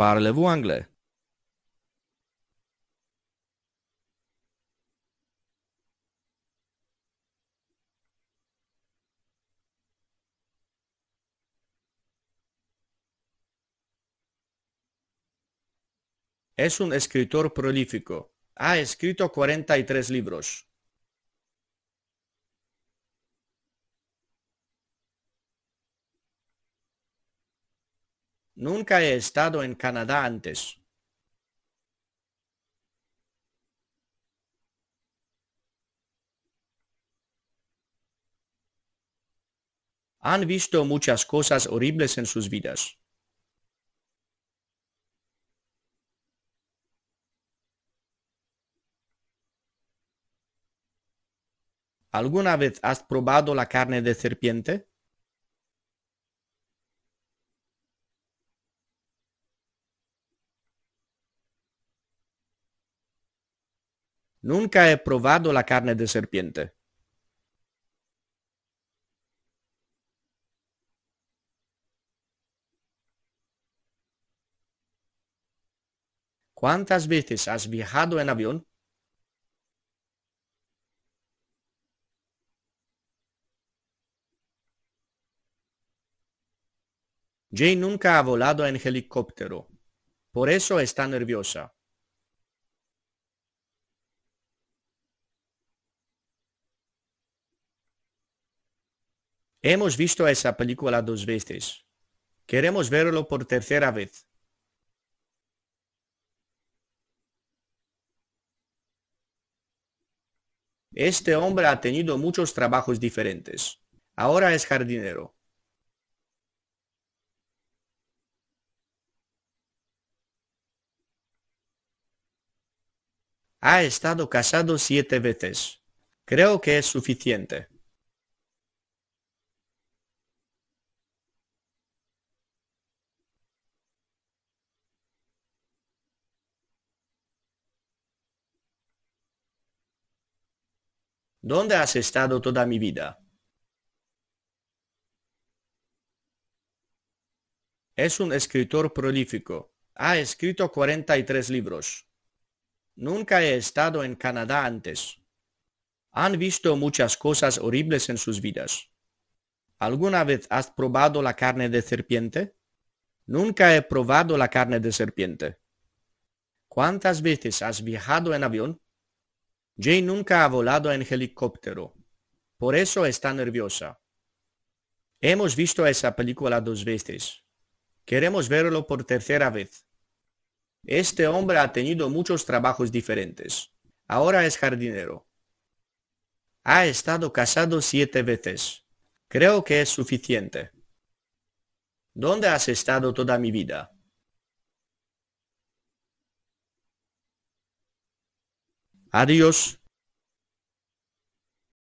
Parlez-vous anglais? Es un escritor prolífico. Ha escrito 43 libros. Nunca he estado en Canadá antes. Han visto muchas cosas horribles en sus vidas. ¿Alguna vez has probado la carne de serpiente? Nunca he probado la carne de serpiente. ¿Cuántas veces has viajado en avión? Jay nunca ha volado en helicóptero. Por eso está nerviosa. Hemos visto esa película dos veces. Queremos verlo por tercera vez. Este hombre ha tenido muchos trabajos diferentes. Ahora es jardinero. Ha estado casado siete veces. Creo que es suficiente. ¿Dónde has estado toda mi vida? Es un escritor prolífico. Ha escrito 43 libros. Nunca he estado en Canadá antes. Han visto muchas cosas horribles en sus vidas. ¿Alguna vez has probado la carne de serpiente? Nunca he probado la carne de serpiente. ¿Cuántas veces has viajado en avión? Jay nunca ha volado en helicóptero. Por eso está nerviosa. Hemos visto esa película dos veces. Queremos verlo por tercera vez. Este hombre ha tenido muchos trabajos diferentes. Ahora es jardinero. Ha estado casado siete veces. Creo que es suficiente. ¿Dónde has estado toda mi vida? Adiós.